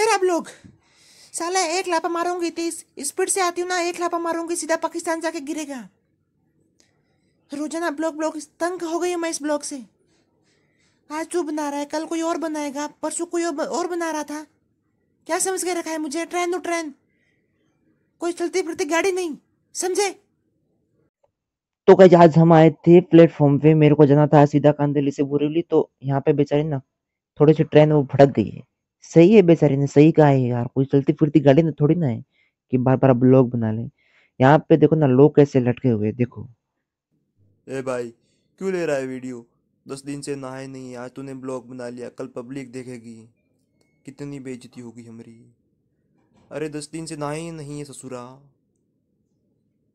मेरा आप लोग साला एक लापा मारूंगी तेज तो स्पीड से आती हूँ ना एक लापा मारूंगी सीधा पाकिस्तान जाके गिरेगा रोजाना ब्लॉग ब्लॉग तंग हो गई मैं इस ब्लॉग से आज तू बना रहा है कल कोई और बनाएगा परसों कोई और बना रहा था क्या समझ के रखा है मुझे ट्रेन तो ट्रेन कोई चलती फिरती गाड़ी नहीं समझे तो कहीं आज हम आए थे प्लेटफॉर्म पे मेरे को जाना था सीधा कांदेली से बुरेली तो यहाँ पे बेचारी ना थोड़ी सी ट्रेन वो भड़क गई है सही है बेचारे ने सही कहा है यार कोई चलती फिरती गाड़ी ना थोड़ी ना है कि बार बार ब्लॉग बना ले यहाँ पे देखो ना लोग कैसे लटके हुए देखो ए भाई क्यों ले रहा है वीडियो दस दिन से नहाए नहीं आज तूने ब्लॉग बना लिया कल पब्लिक देखेगी कितनी बेइज्जती होगी हमारी अरे दस दिन से नहाए ही नहीं है ससुरा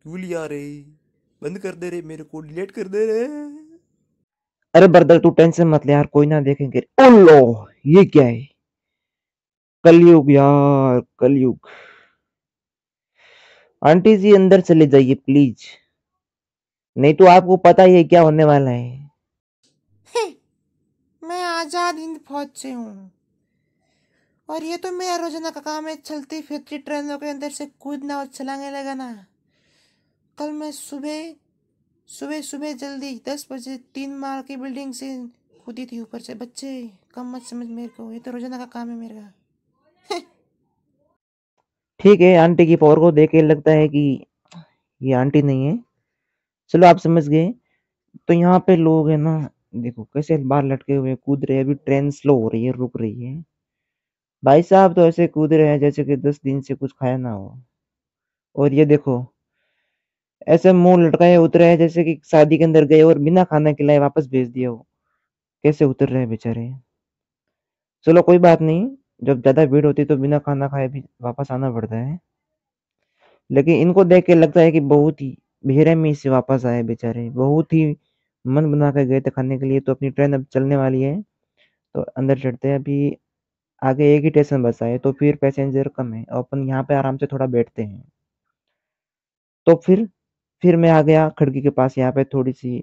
क्यों लिया रे बंद कर दे रे मेरे को डिलीट कर दे रे अरे बर्दर तू टेंशन मत ले यार कोई ना देखेंगे ओ लो ये क्या है कलयुग यार कलयुग आंटी जी अंदर चले जाइए प्लीज नहीं तो आपको पता ही है क्या होने वाला है मैं आजाद हिंद फौज से हूँ और ये तो मेरा रोजाना का काम है चलती फिरती ट्रेनों के अंदर से कूदना और चलाने लगाना कल मैं सुबह सुबह सुबह जल्दी दस बजे तीन माल की बिल्डिंग से कूदी थी ऊपर से बच्चे कम मत समझ मेरे को ये तो रोजाना का काम है मेरा ठीक है आंटी की पावर को देख के लगता है कि ये आंटी नहीं है चलो आप समझ गए तो यहाँ पे लोग है ना देखो कैसे बाहर लटके हुए कूद रहे अभी ट्रेन स्लो हो रही है रुक रही है भाई साहब तो ऐसे कूद रहे हैं जैसे कि दस दिन से कुछ खाया ना हो और ये देखो ऐसे मुंह लटकाए उतरे हैं जैसे कि शादी के अंदर गए और बिना खाना खिलाए वापस भेज दिया हो कैसे उतर रहे हैं बेचारे चलो कोई बात नहीं जब ज़्यादा भीड़ होती है तो बिना खाना खाए भी वापस आना पड़ता है। लेकिन इनको देख के लगता है कि बहुत ही भीड़ में से वापस आए बेचारे, बहुत ही मन बना कर गए थे खाने के लिए तो अपनी ट्रेन अब चलने वाली है। तो अंदर चढ़ते हैं अभी आगे एक ही स्टेशन बस है तो फिर पैसेंजर कम है और अपन यहाँ पे आराम से थोड़ा बैठते हैं। तो फिर फिर मैं आ गया खिड़की के पास यहाँ पे थोड़ी-सी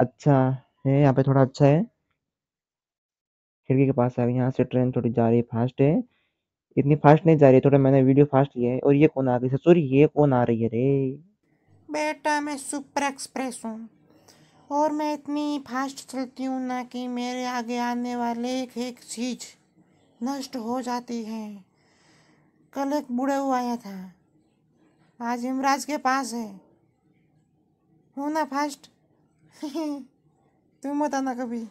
अच्छा है यहाँ पे थोड़ा अच्छा है। खिड़की के पास आ गए यहाँ से ट्रेन थोड़ी जा रही है फास्ट है इतनी फास्ट नहीं जा रही थोड़ा मैंने वीडियो फास्ट लिया है और ये कौन आ गई सॉरी ये कौन आ रही है रे बेटा मैं सुपर एक्सप्रेस हूँ और मैं इतनी फास्ट चलती हूँ ना कि मेरे आगे आने वाले एक एक चीज नष्ट हो जाती है कल एक बूढ़े हुआ आया था आज इमराज के पास है हूँ ना फास्ट तुम बताना कभी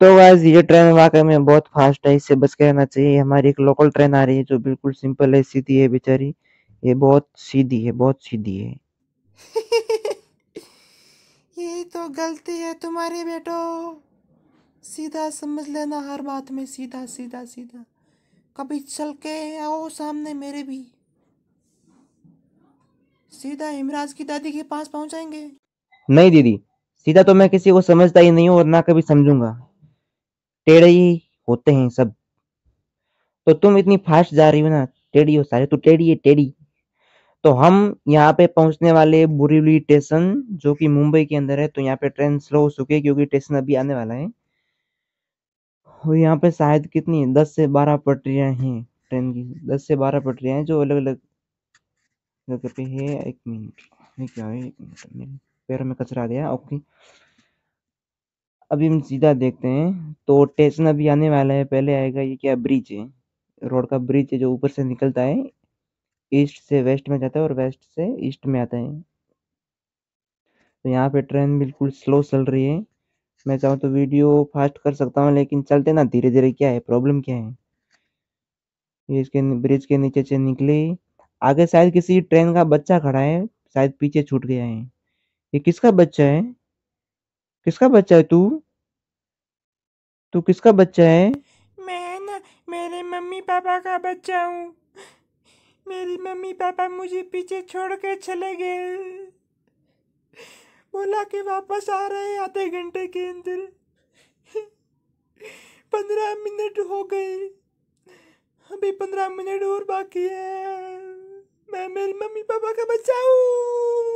तो वाइज ये ट्रेन वाकई में बहुत फास्ट है इससे बस के रहना चाहिए हमारी एक लोकल ट्रेन आ रही है जो बिल्कुल सिंपल है सीधी है बेचारी ये बहुत सीधी है बहुत सीधी है ये तो गलती है तुम्हारी बेटो सीधा समझ लेना हर बात में सीधा सीधा सीधा कभी चल के आओ सामने मेरे भी सीधा हिमराज की दादी के पास पहुंचाएंगे नहीं दीदी सीधा तो मैं किसी को समझता ही नहीं हूँ और ना कभी समझूंगा टेढ़े ही होते हैं सब तो तुम इतनी फास्ट जा रही हो ना टेढ़ी हो सारे तो टेढ़ी है टेढ़ी तो हम यहाँ पे पहुंचने वाले बुरीवली स्टेशन जो कि मुंबई के अंदर है तो यहाँ पे ट्रेन स्लो हो चुकी है क्योंकि स्टेशन अभी आने वाला है और यहाँ पे शायद कितनी दस से बारह पटरियां हैं ट्रेन की दस से बारह पटरियां हैं जो अलग अलग जगह पे है एक मिनट क्या है एक मिनट पैर में कचरा दिया ओके अभी हम सीधा देखते हैं तो टेशन अभी आने वाला है पहले आएगा ये क्या ब्रिज है रोड का ब्रिज है जो ऊपर से निकलता है ईस्ट से वेस्ट में जाता है और वेस्ट से ईस्ट में आता है तो यहाँ पे ट्रेन बिल्कुल स्लो चल रही है मैं चाहूँ तो वीडियो फास्ट कर सकता हूँ लेकिन चलते ना धीरे धीरे क्या है प्रॉब्लम क्या है ये इसके ब्रिज के नीचे से निकले आगे शायद किसी ट्रेन का बच्चा खड़ा है शायद पीछे छूट गया है ये किसका बच्चा है किसका बच्चा है तू तू किसका बच्चा है मैं ना मेरे मम्मी पापा का बच्चा हूँ मेरी मम्मी पापा मुझे पीछे छोड़ के चले गए बोला कि वापस आ रहे हैं आधे घंटे के अंदर पंद्रह मिनट हो गए अभी पंद्रह मिनट और बाकी है मैं मेरी मम्मी पापा का बच्चा हूँ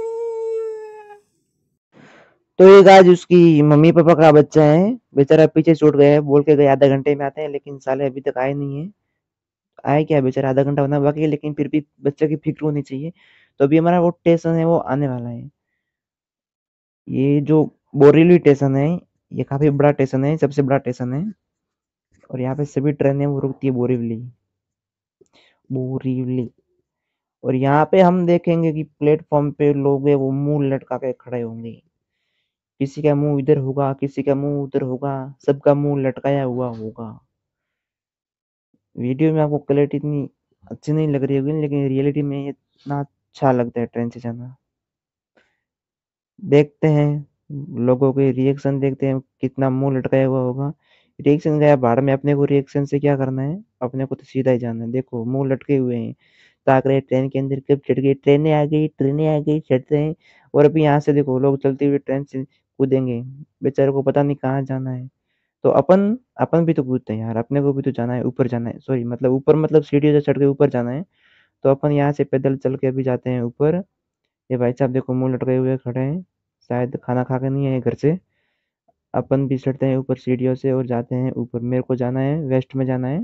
तो एक आज उसकी मम्मी पापा का बच्चा है बेचारा पीछे छूट गया है बोल के गए आधा घंटे में आते हैं लेकिन साले अभी तक आए नहीं है आए क्या बेचारा आधा घंटा होना बाकी है लेकिन फिर भी बच्चे की फिक्र होनी चाहिए तो अभी हमारा वो स्टेशन है वो आने वाला है ये जो बोरेली स्टेशन है ये काफी बड़ा स्टेशन है सबसे बड़ा स्टेशन है और यहाँ पे सभी ट्रेनें वो रुकती है बोरीवली बोरीवली और यहाँ पे हम देखेंगे कि प्लेटफॉर्म पे लोग है वो मुंह लटका के खड़े होंगे किसी का मुंह इधर होगा किसी का मुंह उधर होगा सबका मुंह लटकाया हुआ होगा वीडियो में आपको क्लैरिटी इतनी अच्छी नहीं लग रही होगी लेकिन रियलिटी में इतना अच्छा लगता है ट्रेन से जाना देखते हैं लोगों के रिएक्शन देखते हैं कितना मुंह लटकाया हुआ होगा रिएक्शन गया भाड़ में अपने को रिएक्शन से क्या करना है अपने को तो सीधा ही जाना है देखो मुंह लटके हुए हैं ताक रहे ट्रेन के अंदर कब चढ़ गई ट्रेनें आ गई ट्रेनें आ गई चढ़ रहे हैं और अभी यहाँ से देखो लोग चलते हुए ट्रेन से कूदेंगे बेचारे को पता नहीं कहाँ जाना है तो अपन अपन भी तो कूदते हैं यार अपने को भी तो जाना है ऊपर जाना है सॉरी मतलब ऊपर मतलब सीढ़ी से चढ़ के ऊपर जाना है तो अपन यहाँ से पैदल चल के अभी जाते हैं ऊपर ये भाई साहब देखो मुंह लटके हुए खड़े हैं शायद खाना खा के नहीं आए घर से अपन भी चढ़ते हैं ऊपर सीढ़ियों से और जाते हैं ऊपर मेरे को जाना है वेस्ट में जाना है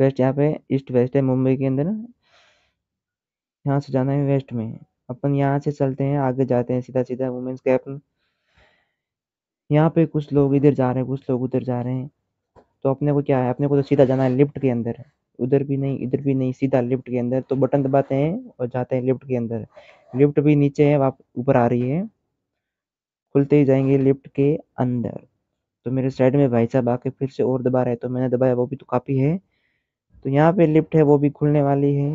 वेस्ट यहाँ पे ईस्ट वेस्ट है मुंबई के अंदर यहाँ से जाना है वेस्ट में अपन यहाँ से चलते हैं आगे जाते हैं सीधा-सीधा वूमेंस कैप में। यहाँ पे कुछ लोग इधर जा रहे हैं कुछ लोग उधर जा रहे हैं। तो अपने को क्या है अपने को तो सीधा जाना है लिफ्ट के अंदर। उधर भी नहीं इधर भी नहीं सीधा लिफ्ट के अंदर तो बटन दबाते हैं और जाते हैं लिफ्ट के अंदर। लिफ्ट भी नीचे है वहाँ ऊपर आ रही है। खुलते ही जाएंगे लिफ्ट के अंदर। तो मेरे साइड में भाई साहब आके फिर से और दबा रहे हैं तो मैंने दबाया वो भी तो काफ़ी है। तो यहाँ पे लिफ्ट है वो भी खुलने वाली है।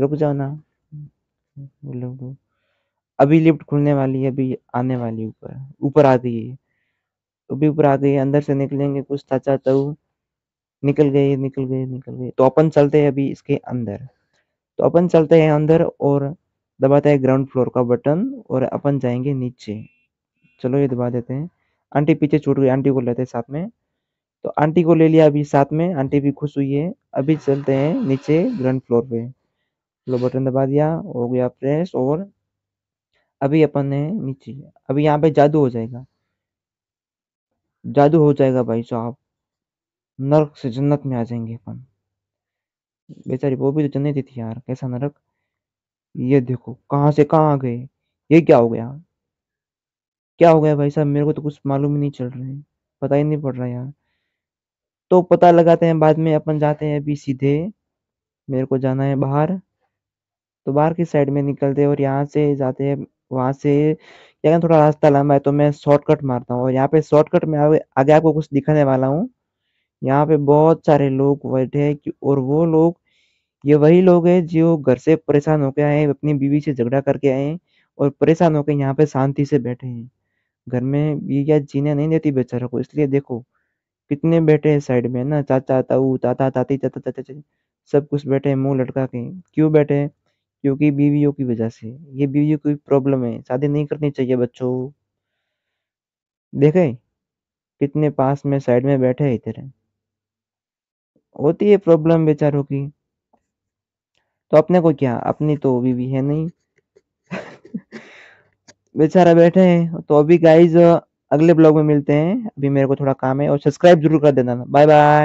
रुक जाओ ना। मतलब तो अभी लिफ्ट खुलने वाली है अभी आने वाली ऊपर ऊपर आ गई है अभी ऊपर आ गई है अंदर से निकलेंगे कुछ चाचा ताऊ निकल गए निकल गए निकल गए तो अपन चलते हैं अभी इसके अंदर तो अपन चलते हैं अंदर और दबाते हैं ग्राउंड फ्लोर का बटन और अपन जाएंगे नीचे चलो ये दबा देते हैं आंटी पीछे छूट गई आंटी को लेते हैं साथ में तो आंटी को ले लिया अभी साथ में आंटी भी खुश हुई है अभी चलते हैं नीचे ग्राउंड फ्लोर पे लो बटन दबा दिया हो गया प्रेस और अभी अपन ने नीचे अभी यहाँ पे जादू हो जाएगा जादू हो जाएगा भाई साहब नरक से जन्नत में आ जाएंगे अपन बेचारी वो भी तो जन्नत थी यार कैसा नरक ये देखो कहाँ से कहाँ आ गए ये क्या हो गया क्या हो गया भाई साहब मेरे को तो कुछ मालूम ही नहीं चल रहा है पता ही नहीं पड़ रहा यार तो पता लगाते हैं बाद में अपन जाते हैं अभी सीधे मेरे को जाना है बाहर तो बाहर की साइड में निकलते हैं और यहाँ से जाते हैं वहां से क्या थोड़ा रास्ता लंबा है तो मैं शॉर्टकट मारता हूँ और यहाँ पे शॉर्टकट में आगे आपको कुछ दिखाने वाला हूँ यहाँ पे बहुत सारे लोग बैठे हैं और वो लोग ये वही लोग हैं जो घर से परेशान होकर आए अपनी बीवी से झगड़ा करके आए और परेशान होकर यहाँ पे शांति से बैठे हैं घर में बीविया जीने नहीं देती बेचारा को इसलिए देखो कितने बैठे हैं साइड में ना चाचा ताऊ ताता ताती ताता चाचा सब कुछ बैठे हैं मुंह लटका के क्यों बैठे हैं क्योंकि बीवियों की वजह से ये बीवियों की प्रॉब्लम है शादी नहीं करनी चाहिए बच्चों देखे कितने पास में साइड में बैठे है इधर होती है प्रॉब्लम बेचारों की तो अपने को क्या अपनी तो बीवी है नहीं बेचारा बैठे हैं तो अभी गाइज अगले ब्लॉग में मिलते हैं अभी मेरे को थोड़ा काम है और सब्सक्राइब जरूर कर देना बाय बाय